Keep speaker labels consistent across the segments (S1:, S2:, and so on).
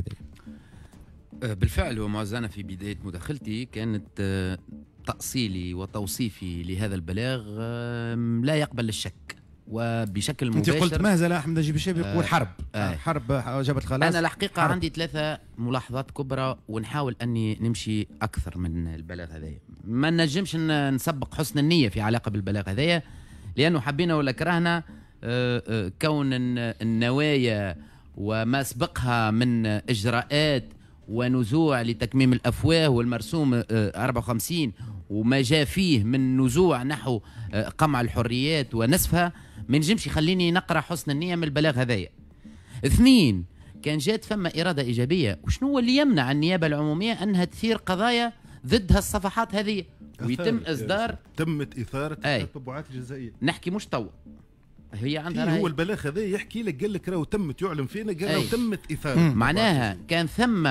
S1: ذلك أه، بالفعل وما زال في بدايه مداخلتي كانت أه، تاصيلي وتوصيفي لهذا البلاغ أه، لا يقبل الشك وبشكل مباشر انت قلت مهزلة احمد نجيب الشيبي يقول حرب آه. حرب جابت خلاص انا الحقيقه حرب. عندي ثلاثه ملاحظات كبرى ونحاول اني نمشي اكثر من البلاغ هذايا ما نجمش نسبق حسن النيه في علاقه بالبلاغ هذايا لانه حبينا ولا كرهنا كون النوايا وما سبقها من إجراءات ونزوع لتكميم الأفواه والمرسوم 54 آه، وما جاء فيه من نزوع نحو آه، قمع الحريات ونسفها ما نجمش يخليني نقرا حسن النية من البلاغ هذايا اثنين كان جات فما إرادة إيجابية وشنو هو اللي يمنع النيابة العمومية أنها تثير قضايا ضد هالصفحات هذه ويتم إصدار تمت إثارة المبعوثات الجزائية نحكي مش توا هي عندها هي هو البلاغ هذا يحكي لك قال لك راهو تمت يعلن فينا قال راهو تمت اثاره معناها كان ثم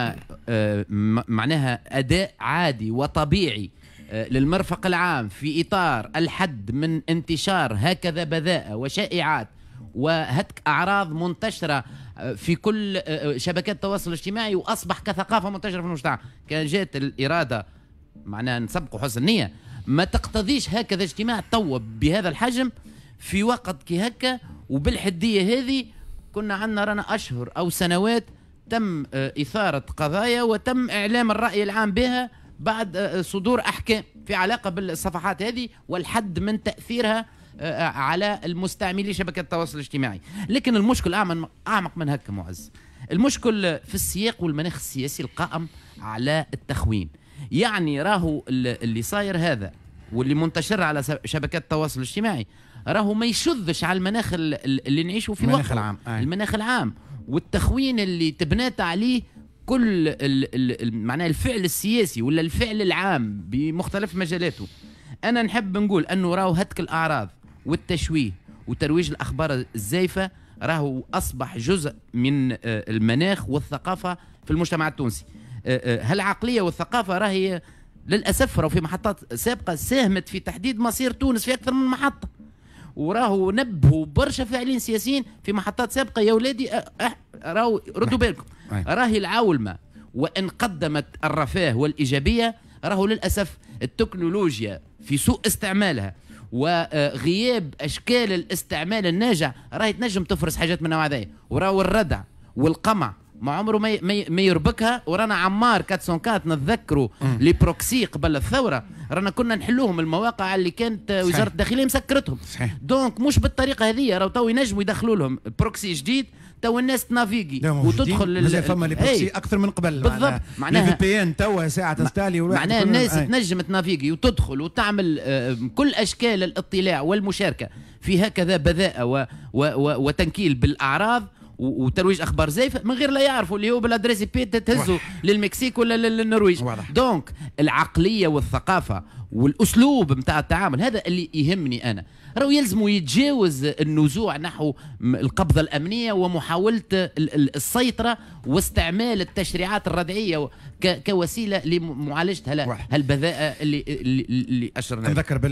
S1: آه معناها اداء عادي وطبيعي آه، للمرفق العام في اطار الحد من انتشار هكذا بذاءه وشائعات وهتك اعراض منتشره آه، في كل آه، شبكات التواصل الاجتماعي واصبح كثقافه منتشره في المجتمع كان جات الاراده معناها نسبقوا حسن النيه ما تقتضيش هكذا اجتماع تو بهذا الحجم في وقت كي هكا وبالحديه هذه كنا عندنا رانا اشهر او سنوات تم آه، اثاره قضايا وتم اعلام الراي العام بها بعد آه، آه، صدور احكام في علاقه بالصفحات هذه والحد من تاثيرها على المستعملي شبكه التواصل الاجتماعي لكن المشكل اعمق من هكا معز المشكل في السياق والمناخ السياسي القائم على التخوين يعني راهو اللي صاير هذا واللي منتشر على شبكات التواصل الاجتماعي راهو ما يشذش على المناخ اللي نعيشوا في المناخ العام أي. المناخ العام والتخوين اللي تبنات عليه كل معناه معناها الفعل السياسي ولا الفعل العام بمختلف مجالاته انا نحب نقول انه راهو هتك الاعراض والتشويه وترويج الاخبار الزائفه راهو اصبح جزء من آه، المناخ والثقافه في المجتمع التونسي آه، آه، هالعقليه والثقافه راهي للاسف راهو في محطات سابقه ساهمت في تحديد مصير تونس في اكثر من محطه وراهو نبهوا برشا فاعلين سياسيين في محطات سابقه يا ولادي راهو ردوا بالكم راهي العولمه وان قدمت الرفاه والايجابيه راهو للاسف التكنولوجيا في سوء استعمالها وغياب اشكال الاستعمال الناجع راهي تنجم تفرز حاجات من نوع هذايا وراهو الردع والقمع ما عمره ما ما يربكها ورانا عمار 404 نتذكروا لي بروكسي قبل الثوره رانا كنا نحلوهم المواقع اللي كانت وزاره الداخليه مسكرتهم صحيح. دونك مش بالطريقه هذه راهو تو ينجموا يدخلوا لهم بروكسي جديد تو الناس تنافيغي وتدخل لل... فما لي بروكسي اكثر من قبل بالضبط معناها الفي بي ان تو ساعه تستالي معناها الناس أي. تنجم تنافيغي وتدخل وتعمل آه، كل اشكال الاطلاع والمشاركه في هكذا بذاءه و... و... و... وتنكيل بالاعراض وترويج اخبار زيفه من غير لا يعرفوا اللي هو بالادريس بي تهزوا للمكسيك ولا للنرويج دونك العقليه والثقافه والاسلوب نتاع التعامل هذا اللي يهمني انا راهو يلزموا يتجاوز النزوع نحو القبضه الامنيه ومحاوله السيطره واستعمال التشريعات الردعيه كوسيله لمعالجه هالبذاءه اللي اللي, اللي اشرنا نذكر